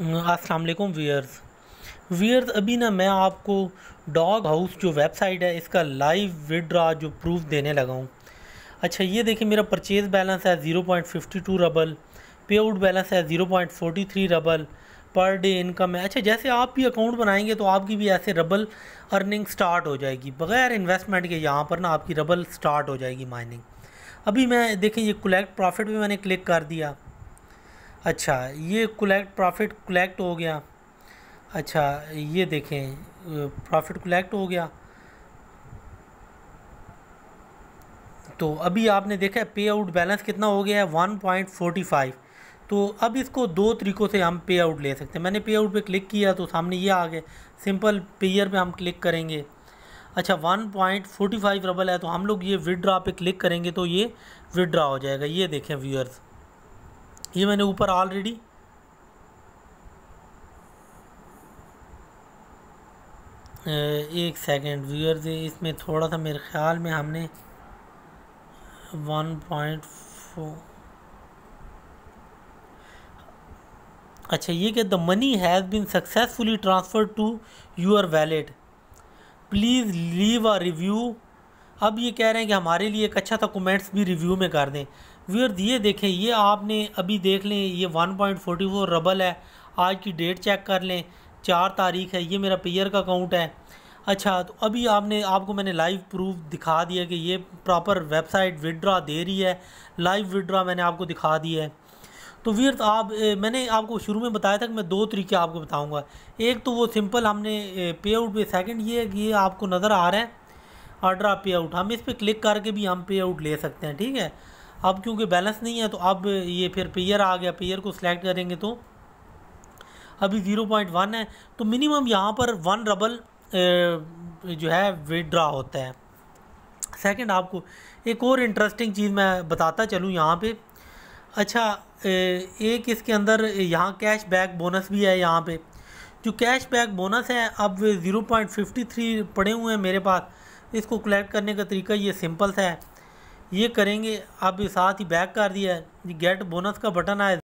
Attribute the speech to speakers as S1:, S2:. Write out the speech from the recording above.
S1: अस्सलाम वालेकुम वीयर्स वीयर्स अभी ना मैं आपको डॉग हाउस जो वेबसाइट है इसका लाइव विड्रा जो प्रूफ देने लगा हूँ अच्छा ये देखिए मेरा परचेज़ बैलेंस है zero point fifty two rouble pay out balance है zero point forty three rouble per day income है अच्छा जैसे आप भी अकाउंट बनाएंगे तो आपकी भी ऐसे रबल अर्निंग स्टार्ट हो जाएगी बगैर इन्वेस्टमेंट के यहाँ पर ना आपकी रबल स्टार्ट हो जाएगी माइनिंग अभी मैं देखें ये कलेक्ट प्रॉफिट भी मैंने क्लिक कर दिया अच्छा ये कलेक्ट प्रॉफिट कलेक्ट हो गया अच्छा ये देखें प्रॉफिट कलेक्ट हो गया तो अभी आपने देखा है पे आउट बैलेंस कितना हो गया है वन पॉइंट फोर्टी फाइव तो अब इसको दो तरीक़ों से हम पे आउट ले सकते हैं मैंने पे आउट पे क्लिक किया तो सामने ये आ गए सिंपल पेयर पे हम क्लिक करेंगे अच्छा one point forty five rouble है तो हम लोग ये विड्रा पे क्लिक करेंगे तो ये विड्रा हो जाएगा ये देखें व्यूअर्स ये मैंने ऊपर ऑलरेडी एक सेकंड से इसमें थोड़ा सा मेरे ख्याल में हमने वन पॉइंट फोर अच्छा ये कि the money has been successfully transfer to your wallet please leave a review अब ये कह रहे हैं कि हमारे लिए एक अच्छा था कमेंट्स भी रिव्यू में कर दें व्यूअर ये देखें ये आपने अभी देख लें ये 1.44 रबल है आज की डेट चेक कर लें चार तारीख है ये मेरा पेयर का अकाउंट है अच्छा तो अभी आपने आपको मैंने लाइव प्रूफ दिखा दिया कि ये प्रॉपर वेबसाइट विड्रा दे रही है लाइव विड्रा मैंने आपको दिखा दिया है तो वीर आप ए, मैंने आपको शुरू में बताया था कि मैं दो तरीके आपको बताऊंगा एक तो वो सिंपल हमने पे आउट पे सेकंड ये ये आपको नज़र आ रहा है आप पे आउट हम इस पर क्लिक करके भी हम पे आउट ले सकते हैं ठीक है अब क्योंकि बैलेंस नहीं है तो अब ये फिर पेयर आ गया पेयर को सिलेक्ट करेंगे तो अभी ज़ीरो पॉइंट वन है तो मिनिमम यहाँ पर वन रबल जो है विड्रा होता है सेकंड आपको एक और इंटरेस्टिंग चीज़ मैं बताता चलूँ यहाँ पे अच्छा एक इसके अंदर यहाँ कैश बैक बोनस भी है यहाँ पे जो कैश बैक बोनस है अब ज़ीरो पॉइंट फिफ्टी थ्री पड़े हुए हैं मेरे पास इसको कलेक्ट करने का तरीका ये सिंपल सा है ये करेंगे अब साथ ही बैक कर दिया है गेट बोनस का बटन आया